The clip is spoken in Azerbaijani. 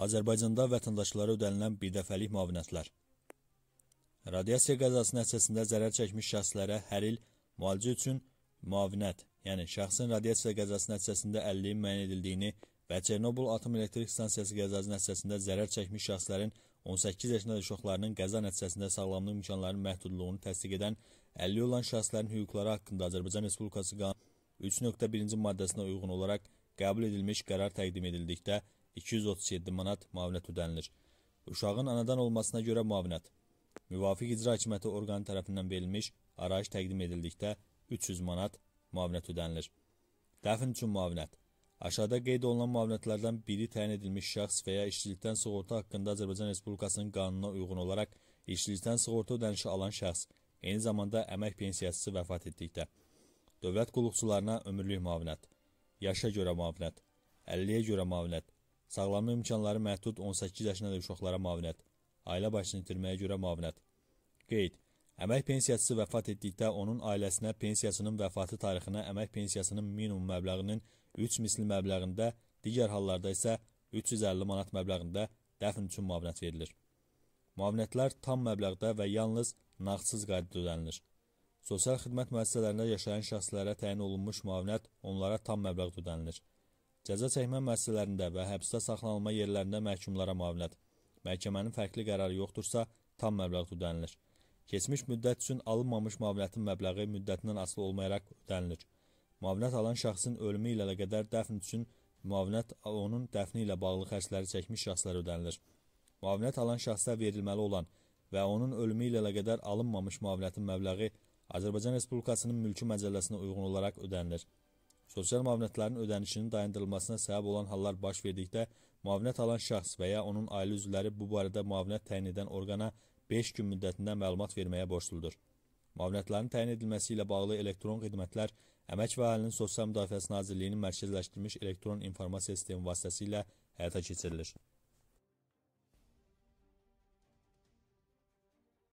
Azərbaycanda vətəndaşlara ödənilən birdəfəlik müavinətlər. Radiasiya qəzası nəticəsində zərər çəkmiş şəxslərə hər il müalicə üçün müavinət, yəni şəxsin radiasiya qəzası nəticəsində əlliyin müəyyən edildiyini və Çernobıl Atom Elektrik Stansiyası qəzası nəticəsində zərər çəkmiş şəxslərin 18 yaşında uşaqlarının qəza nəticəsində sağlamlıq imkanlarının məhdudluğunu təsdiq edən 50 olan şəxslərin hüquqları haqqında Azərbaycan Respublikası qanunu 3.1-ci maddəsinə uyğun olaraq qəbul edilmiş qərar təqdim edildikdə 237 manat müavinət ödənilir. Uşağın anadan olmasına görə müavinət. Müvafiq icra hakimiyyəti orqanı tərəfindən verilmiş arayiş təqdim edildikdə 300 manat müavinət ödənilir. Dəfn üçün müavinət. Aşağıda qeyd olunan müavinətlərdən biri təyin edilmiş şəxs və ya işçilikdən sığorta haqqında Azərbaycan Respublikasının qanununa uyğun olaraq işçilikdən sığorta ödənişi alan şəxs, eyni zamanda əmək pensiyasısı vəfat etdikdə. Dövlət qulluqçularına ömürlük müavinət, yaşa görə müavinət, 50-yə görə müavinət, Sağlamlıq imkanları məhdud 18 yaşına qədər uşaqlara müavinət, ailə başını itirməyə görə müavinət. Qeyd: Əmək pensiyası vəfat etdikdə onun ailəsinə pensiyasının vəfatı tarixinə əmək pensiyasının minimum məbləğinin 3 misli məbləğində, digər hallarda isə 350 manat məbləğində dəfn üçün müavinət verilir. Müavinətlər tam məbləğdə və yalnız nağdsız qaydada ödənilir. Sosial xidmət müəssisələrində yaşayan şəxslərə təyin olunmuş müavinət onlara tam məbləğdə ödənilir. Cəza çəkmə müəssisələrində və həbsdə saxlanılma yerlərində məhkumlara müavinət. Məhkəmənin fərqli qərarı yoxdursa, tam məbləğ ödənilir. Keçmiş müddət üçün alınmamış müavinətin məbləği müddətindən asılı olmayaraq ödənilir. Müavinət alan şəxsin ölümü ilə qədər dəfn üçün müavinət onun dəfni ilə bağlı xərcləri çəkmiş şəxslərə ödənilir. Müavinət alan şəxsə verilməli olan və onun ölümü ilə qədər alınmamış müavinətin məbləği Azərbaycan Respublikasının mülki məcəlləsinə uyğun olaraq ödənilir. Sosial müavinətlərin ödənişinin dayandırılmasına səbəb olan hallar baş verdikdə müavinət alan şəxs və ya onun ailə üzvləri bu barədə müavinət təyin edən orqana 5 gün müddətində məlumat verməyə borcludur. Müavinətlərin təyin edilməsi ilə bağlı elektron xidmətlər Əmək və Əhalinin Sosial Müdafiəsi Nazirliyinin mərkəzləşdirilmiş elektron informasiya sistemi vasitəsilə həyata keçirilir.